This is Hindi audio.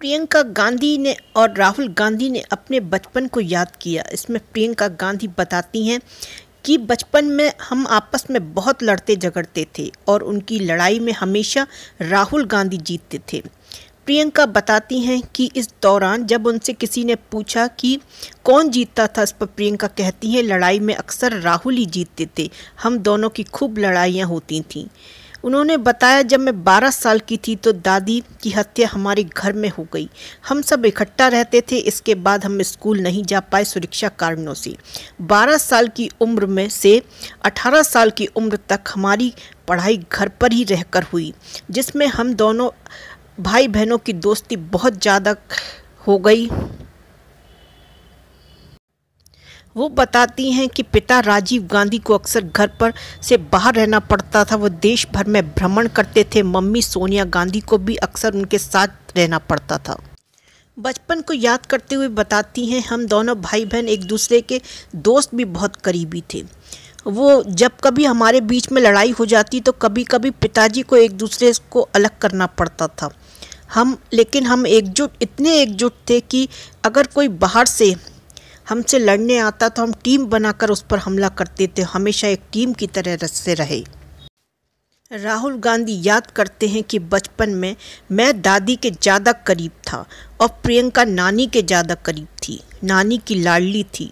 प्रियंका गांधी ने और राहुल गांधी ने अपने बचपन को याद किया इसमें प्रियंका गांधी बताती हैं कि बचपन में हम आपस में बहुत लड़ते झगड़ते थे और उनकी लड़ाई में हमेशा राहुल गांधी जीतते थे प्रियंका बताती हैं कि इस दौरान जब उनसे किसी ने पूछा कि कौन जीतता था इस पर प्रियंका कहती हैं लड़ाई में अक्सर राहुल ही जीतते थे हम दोनों की खूब लड़ाइयाँ होती थीं उन्होंने बताया जब मैं 12 साल की थी तो दादी की हत्या हमारे घर में हो गई हम सब इकट्ठा रहते थे इसके बाद हम स्कूल नहीं जा पाए सुरक्षा कारणों से 12 साल की उम्र में से 18 साल की उम्र तक हमारी पढ़ाई घर पर ही रहकर हुई जिसमें हम दोनों भाई बहनों की दोस्ती बहुत ज़्यादा हो गई वो बताती हैं कि पिता राजीव गांधी को अक्सर घर पर से बाहर रहना पड़ता था वो देश भर में भ्रमण करते थे मम्मी सोनिया गांधी को भी अक्सर उनके साथ रहना पड़ता था बचपन को याद करते हुए बताती हैं हम दोनों भाई बहन एक दूसरे के दोस्त भी बहुत करीबी थे वो जब कभी हमारे बीच में लड़ाई हो जाती तो कभी कभी पिताजी को एक दूसरे को अलग करना पड़ता था हम लेकिन हम एकजुट इतने एकजुट थे कि अगर कोई बाहर से हमसे लड़ने आता तो हम टीम बनाकर उस पर हमला करते थे हमेशा एक टीम की तरह से रहे राहुल गांधी याद करते हैं कि बचपन में मैं दादी के ज़्यादा करीब था और प्रियंका नानी के ज़्यादा करीब थी नानी की लाडली थी